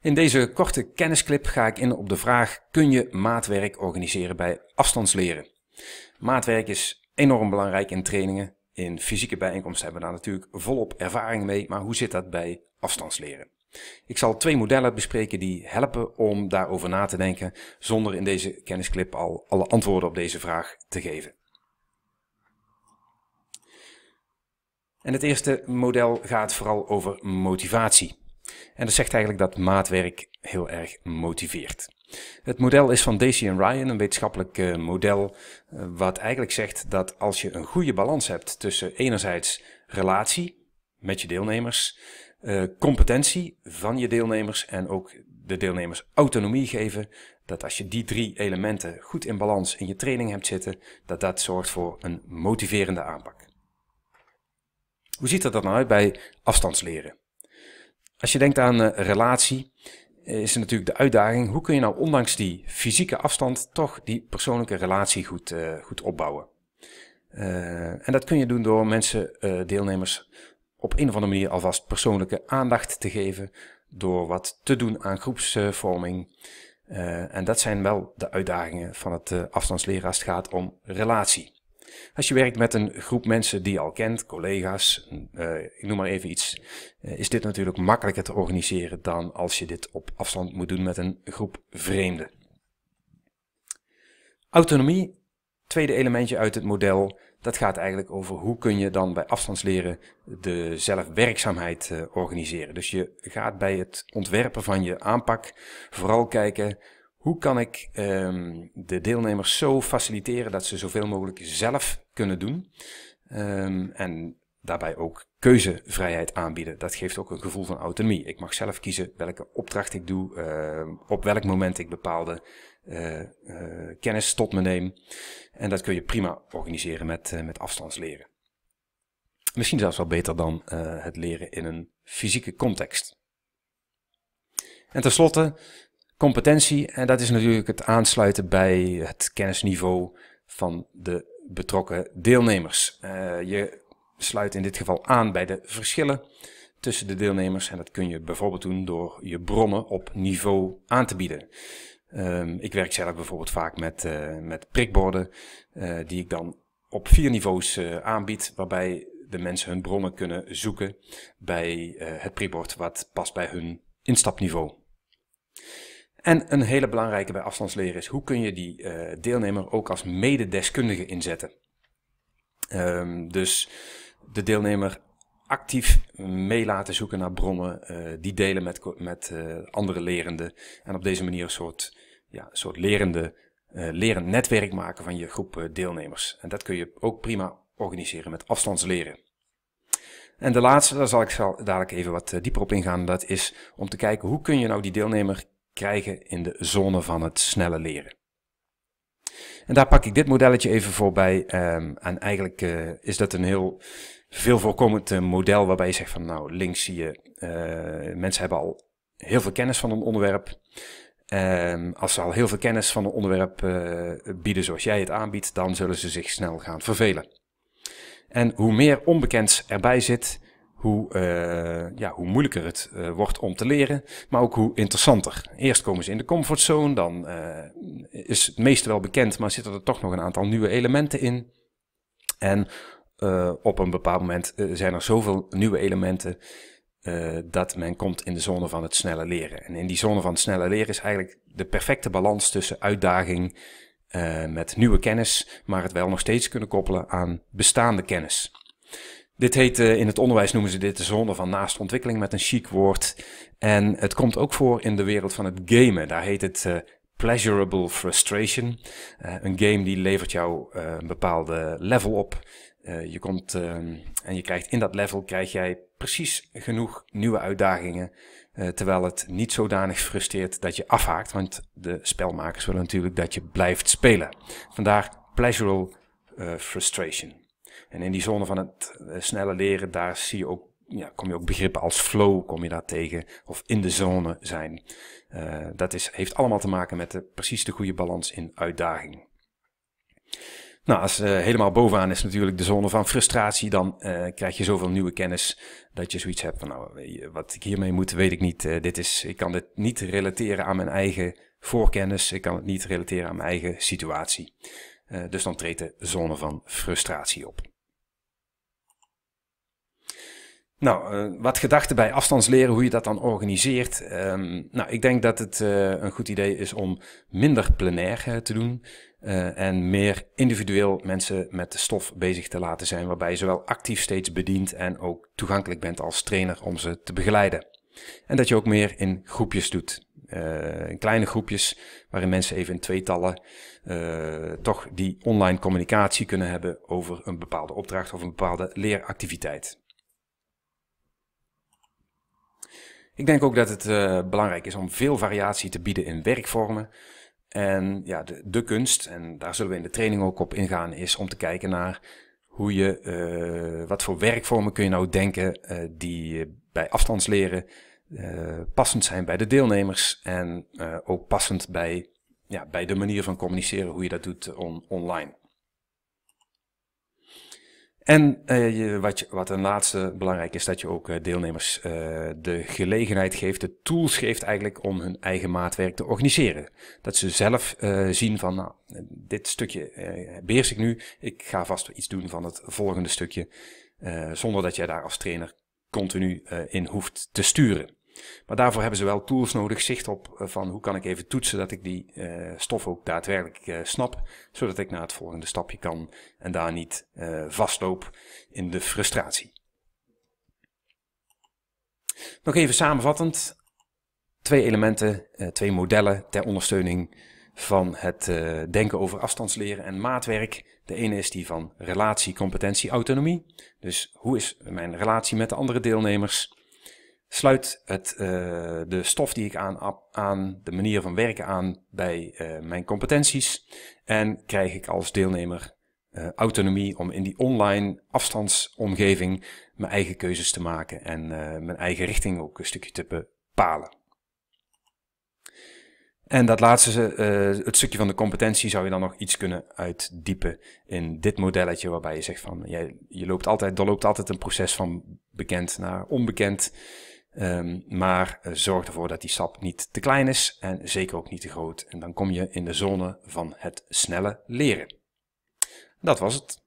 In deze korte kennisclip ga ik in op de vraag: kun je maatwerk organiseren bij afstandsleren? Maatwerk is enorm belangrijk in trainingen. In fysieke bijeenkomsten hebben we daar natuurlijk volop ervaring mee, maar hoe zit dat bij afstandsleren? Ik zal twee modellen bespreken die helpen om daarover na te denken, zonder in deze kennisclip al alle antwoorden op deze vraag te geven. En het eerste model gaat vooral over motivatie. En dat zegt eigenlijk dat maatwerk heel erg motiveert. Het model is van Daisy en Ryan, een wetenschappelijk eh, model eh, wat eigenlijk zegt dat als je een goede balans hebt tussen enerzijds relatie met je deelnemers, eh, competentie van je deelnemers en ook de deelnemers autonomie geven, dat als je die drie elementen goed in balans in je training hebt zitten, dat dat zorgt voor een motiverende aanpak. Hoe ziet dat dan nou uit bij afstandsleren? Als je denkt aan eh, relatie, eh, is er natuurlijk de uitdaging: hoe kun je nou ondanks die fysieke afstand toch die persoonlijke relatie goed, eh, goed opbouwen? en dat kun je doen door mensen, deelnemers, op een of andere manier alvast persoonlijke aandacht te geven, door wat te doen aan groepsvorming. en dat zijn wel de uitdagingen van het afstandsleren, als het gaat om relatie. Als je werkt met een groep mensen die je al kent, collega's, eh, ik noem maar even iets, eh, is dit natuurlijk makkelijker te organiseren dan als je dit op afstand moet doen met een groep vreemden. Autonomie, tweede elementje uit het model, dat gaat eigenlijk over hoe kun je dan bij afstandsleren de zelfwerkzaamheid eh, organiseren. Dus je gaat bij het ontwerpen van je aanpak vooral kijken hoe kan ik ehm, de deelnemers zo faciliteren dat ze zoveel mogelijk zelf kunnen doen? Ehm, en daarbij ook keuzevrijheid aanbieden. Dat geeft ook een gevoel van autonomie. Ik mag zelf kiezen welke opdracht ik doe, ehm, op welk moment ik bepaalde eh, eh, kennis tot me neem. En dat kun je prima organiseren met, eh, met afstandsleren. Misschien zelfs wel beter dan het leren in een fysieke context. En tenslotte Competentie, en dat is natuurlijk het aansluiten bij het kennisniveau van de betrokken deelnemers. Eh, je sluit in dit geval aan bij de verschillen tussen de deelnemers en dat kun je bijvoorbeeld doen door je bronnen op niveau aan te bieden. Ehm, ik werk zelf bijvoorbeeld vaak met, eh, met prikborden eh, die ik dan op vier niveaus aanbied, waarbij de mensen hun bronnen kunnen zoeken bij het prikbord wat past bij hun instapniveau. En een hele belangrijke bij afstandsleren is hoe kun je die eh, deelnemer ook als mededeskundige inzetten. Ehm, dus de deelnemer actief mee laten zoeken naar bronnen, eh, die delen met, met eh, andere lerenden. En op deze manier een soort, ja, een soort lerende, lerend netwerk maken van je groep deelnemers. En dat kun je ook prima organiseren met afstandsleren. En de laatste, daar zal ik dadelijk even wat dieper op ingaan, dat is om te kijken hoe kun je nou die deelnemer krijgen in de zone van het snelle leren. En daar pak ik dit modelletje even voorbij. Um, ehm, en eigenlijk eh, is dat een heel veel voorkomend eh, model waarbij je zegt van nou links zie je eh, mensen hebben al heel veel kennis van een onderwerp. Ehm, als ze al heel veel kennis van een onderwerp bieden zoals jij het aanbiedt, dan zullen ze zich snel gaan vervelen. En hoe meer onbekends erbij zit, hoe, eh, ja, hoe moeilijker het eh, wordt om te leren, maar ook hoe interessanter. Eerst komen ze in de comfortzone, dan eh, is het meeste wel bekend, maar zitten er toch nog een aantal nieuwe elementen in. En op een bepaald moment zijn er zoveel nieuwe elementen dat men komt in de zone van het snelle leren. En in die zone van het snelle leren is eigenlijk de perfecte balans tussen uitdaging met nieuwe kennis, maar het wel nog steeds kunnen koppelen aan bestaande kennis. Dit heet, eh, in het onderwijs noemen ze dit de zone van naaste ontwikkeling met een chic woord. En het komt ook voor in de wereld van het gamen. Daar heet het eh, pleasurable frustration. Eh, een game die levert jou een bepaalde level op. je komt en je krijgt in dat level krijg jij precies genoeg nieuwe uitdagingen. terwijl het niet zodanig frustreert dat je afhaakt. Want de spelmakers willen natuurlijk dat je blijft spelen. Vandaar pleasurable frustration. En in die zone van het eh, snelle leren, daar zie je ook, ja, kom je ook begrippen als flow, kom je daar tegen. Of in de zone zijn. Eh, dat is, heeft allemaal te maken met de, precies de goede balans in uitdaging. Nou, als eh, helemaal bovenaan is natuurlijk de zone van frustratie, dan krijg je zoveel nieuwe kennis dat je zoiets hebt van, nou, wat ik hiermee moet, weet ik niet. dit is, ik kan dit niet relateren aan mijn eigen voorkennis, ik kan het niet relateren aan mijn eigen situatie. Eh, dus dan treedt de zone van frustratie op. Nou, eh, wat gedachten bij afstandsleren, hoe je dat dan organiseert. Ehm, nou, ik denk dat het eh, een goed idee is om minder plenair te doen en meer individueel mensen met de stof bezig te laten zijn, waarbij je zowel actief steeds bedient en ook toegankelijk bent als trainer om ze te begeleiden. En dat je ook meer in groepjes doet. Eh, kleine groepjes, waarin mensen even in tweetallen eh, toch die online communicatie kunnen hebben over een bepaalde opdracht of een bepaalde leeractiviteit. Ik denk ook dat het eh, belangrijk is om veel variatie te bieden in werkvormen. En ja, de, de, kunst, en daar zullen we in de training ook op ingaan, is om te kijken naar hoe je, wat voor werkvormen kun je nou denken die bij afstandsleren eh, passend zijn bij de deelnemers en eh, ook passend bij, ja, bij de manier van communiceren, hoe je dat doet eh, online. En je, wat, wat een laatste belangrijk is, dat je ook deelnemers de gelegenheid geeft, de tools geeft eigenlijk om hun eigen maatwerk te organiseren. Dat ze zelf zien van, nou, dit stukje beheers ik nu, ik ga vast iets doen van het volgende stukje, zonder dat jij daar als trainer continu in hoeft te sturen. Maar daarvoor hebben ze wel tools nodig, zicht op eh, van hoe kan ik even toetsen dat ik die eh, stof ook daadwerkelijk eh, snap, zodat ik naar het volgende stapje kan en daar niet vastloop in de frustratie. Nog even samenvattend, twee elementen, twee modellen ter ondersteuning van het denken over afstandsleren en maatwerk. De ene is die van relatie, competentie, autonomie. Dus hoe is mijn relatie met de andere deelnemers? sluit het, eh, de stof die ik aan, aan, de manier van werken aan bij eh, mijn competenties. En krijg ik als deelnemer eh, autonomie om in die online afstandsomgeving mijn eigen keuzes te maken en mijn eigen richting ook een stukje te bepalen. En dat laatste, het stukje van de competentie, zou je dan nog iets kunnen uitdiepen in dit modelletje, waarbij je zegt van, jij, je loopt altijd, er loopt altijd een proces van bekend naar onbekend. Ehm, maar eh, zorg ervoor dat die stap niet te klein is en zeker ook niet te groot. En dan kom je in de zone van het snelle leren. Dat was het.